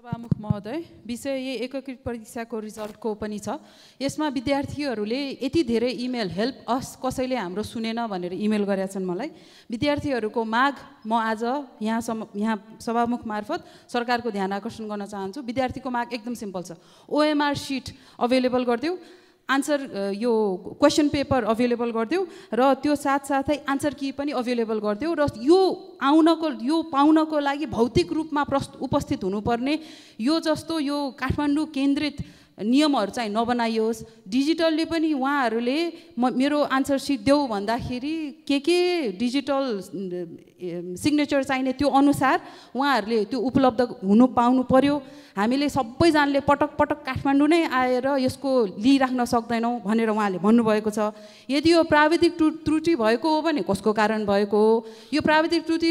सभामुख महोदय विषय यही एकीकृत परीक्षाको रिजल्टको पनि छ यसमा विद्यार्थीहरूले यति धेरै इमेल हेल्प अस कसैले हाम्रो सुनेन भनेर इमेल गरेका छन् मलाई विद्यार्थीहरूको माग म आज यहाँसम्म यहाँ सभामुख मार्फत सरकारको ध्यान आकर्षण गर्न चाहन्छु विद्यार्थीको माग एकदम सिम्पल छ ओएमआर सिट अभाइलेबल गरिदेऊ आन्सर यो क्वेसन पेपर अभाइलेबल गरिदिउँ र त्यो साथसाथै आन्सर कि पनि अभाइलेबल गरिदिउँ र यो आउनको यो पाउनको लागि भौतिक रूपमा प्रस्त उपस्थित हुनुपर्ने यो जस्तो यो काठमाडौँ केन्द्रित नियमहरू चाहिँ नबनाइयोस् डिजिटलले पनि उहाँहरूले म मेरो आन्सर सिट देऊ भन्दाखेरि के के डिजिटल सिग्नेचर चाहिने त्यो अनुसार उहाँहरूले त्यो उपलब्ध हुनु पाउनु पऱ्यो हामीले सबैजनाले पटक पटक काठमाडौँ नै आएर यसको लिइराख्न सक्दैनौँ भनेर उहाँले भन्नुभएको छ यदि यो प्राविधिक त्रुटि भएको हो भने कसको कारण भएको हो यो प्राविधिक त्रुटि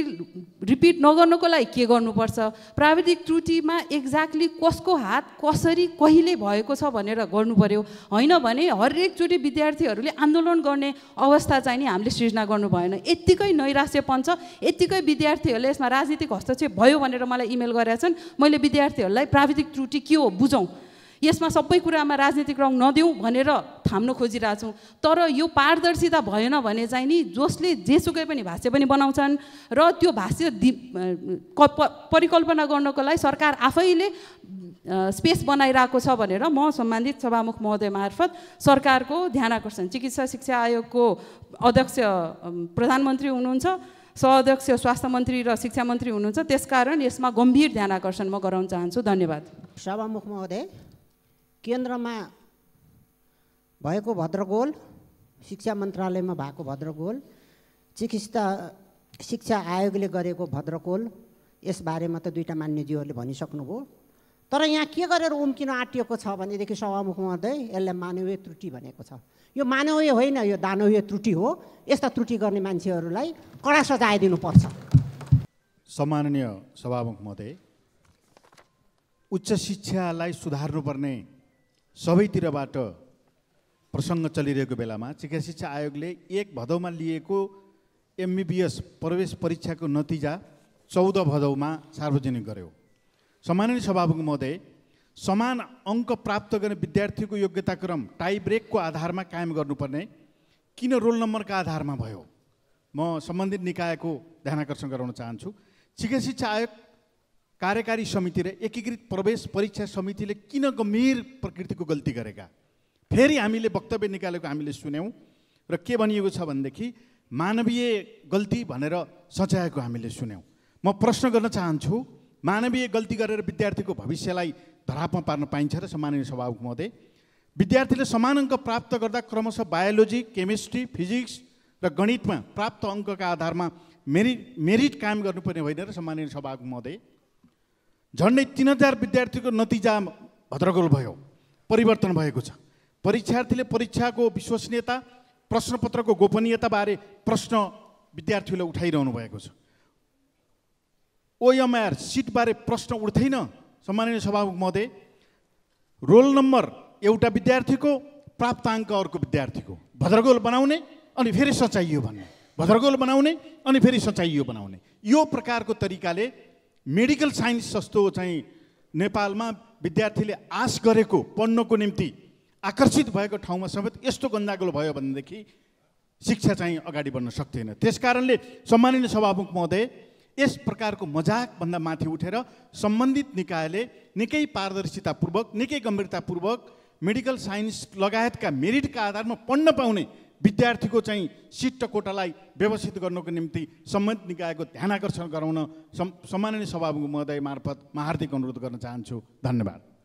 रिपिट नगर्नुको लागि के गर्नुपर्छ प्राविधिक त्रुटिमा एक्ज्याक्टली कसको हात कसरी कहिले भयो भएको छ भनेर गर्नु पऱ्यो होइन भने हरेकचोटि विद्यार्थीहरूले आन्दोलन गर्ने अवस्था चाहिँ नि हामीले सृजना गर्नु भएन यत्तिकै नैराश्यपन छ यत्तिकै विद्यार्थीहरूले यसमा राजनीतिक हस्तक्षेप भयो भनेर मलाई इमेल गरेका छन् मैले विद्यार्थीहरूलाई प्राविधिक त्रुटि के हो बुझौँ यसमा सबै कुरामा राजनीतिक रङ नदिउँ भनेर थाम्न खोजिरहेछौँ तर यो पारदर्शिता भएन भने चाहिँ नि जसले जेसुकै पनि भाष्य पनि बनाउँछन् र त्यो भाष्य परिकल्पना गर्नको लागि सरकार आफैले स्पेस बनाइरहेको छ भनेर म सम्मानित सभामुख महोदय मार्फत सरकारको ध्यान आकर्षण चिकित्सा शिक्षा आयोगको अध्यक्ष प्रधानमन्त्री हुनुहुन्छ सहअध्यक्ष स्वास्थ्य मन्त्री र शिक्षा मन्त्री हुनुहुन्छ त्यसकारण यसमा गम्भीर ध्यान आकर्षण म गराउन चाहन्छु धन्यवाद सभामुख महोदय केन्द्रमा भएको भद्रगोल शिक्षा मन्त्रालयमा भएको भद्रगोल चिकित्सा शिक्षा आयोगले गरेको भद्रकोल यसबारेमा त दुईवटा मान्यज्यूहरूले भनिसक्नुभयो तर यहाँ के गरेर उम्किन आँटिएको छ भनेदेखि सभामुख महोदय यसलाई मानवीय त्रुटि भनेको छ यो मानवीय होइन यो दानवीय त्रुटि हो यस्ता त्रुटि गर्ने मान्छेहरूलाई कडा सजाय दिनुपर्छ सम्माननीय सभामुख महोदय उच्च शिक्षालाई सुधार्नुपर्ने सबैतिरबाट प्रसङ्ग चलिरहेको बेलामा चिकित्सा शिक्षा आयोगले एक भदौमा लिएको एमबिबिएस प्रवेश परीक्षाको नतिजा चौध भदौमा सार्वजनिक गर्यो सम्माननीय सभामुख महोदय समान अङ्क प्राप्त गर्ने विद्यार्थीको योग्यताक्रम क्रम टाई ब्रेकको आधारमा कायम गर्नुपर्ने किन रोल नम्बरका आधारमा भयो म सम्बन्धित निकायको ध्यान आकर्षण गराउन चाहन्छु चिकित्सा शिक्षा आयोग कार्यकारी समिति र एकीकृत प्रवेश परीक्षा समितिले किन गम्भीर प्रकृतिको गल्ती गरेका फेरि हामीले वक्तव्य निकालेको हामीले सुन्यौँ र के भनिएको छ भनेदेखि मानवीय गल्ती भनेर सचाएको हामीले सुन्यौँ म प्रश्न गर्न चाहन्छु मानवीय गल्ती गरेर विद्यार्थीको भविष्यलाई धरापमा पार्न पाइन्छ र सम्माननीय सभामुख महोदय विद्यार्थीले समान अङ्क प्राप्त गर्दा क्रमशः बायोलोजी केमिस्ट्री फिजिक्स र गणितमा प्राप्त अङ्कका आधारमा मेरिट मेरिट कायम गर्नुपर्ने होइन र सम्माननीय सभाको महोदय झन्डै तिन हजार विद्यार्थीको नतिजा भद्रगोल भयो परिवर्तन भएको छ परीक्षार्थीले परीक्षाको विश्वसनीयता प्रश्नपत्रको गोपनीयताबारे प्रश्न विद्यार्थीले उठाइरहनु भएको छ ओएमआर सिटबारे प्रश्न उठ्दैन सम्माननीय सभामुख महोदय रोल नम्बर एउटा विद्यार्थीको प्राप्ताङ्क अर्को विद्यार्थीको भद्रगोल बनाउने अनि फेरि सचाइयो भन्ने भद्रगोल बनाउने अनि फेरि सचाइयो बनाउने यो प्रकारको तरिकाले मेडिकल साइन्स जस्तो चाहिँ नेपालमा विद्यार्थीले आश गरेको पढ्नको निम्ति आकर्षित भएको ठाउँमा समेत यस्तो गन्दागोल भयो भनेदेखि शिक्षा चाहिँ अगाडि बढ्न सक्दैन त्यस कारणले सम्माननीय सभामुख महोदय यस प्रकारको मजाकभन्दा माथि उठेर सम्बन्धित निकायले निकै पारदर्शितापूर्वक निकै गम्भीरतापूर्वक मेडिकल साइन्स लगायतका मेरिटका आधारमा पढ्न पाउने विद्यार्थीको चाहिँ सिट कोटालाई व्यवस्थित गर्नको निम्ति सम्बन्धित निकायको ध्यान आकर्षण गराउन सम् सम्माननीय सभामुख महोदय मार्फत म हार्दिक अनुरोध गर्न चाहन्छु धन्यवाद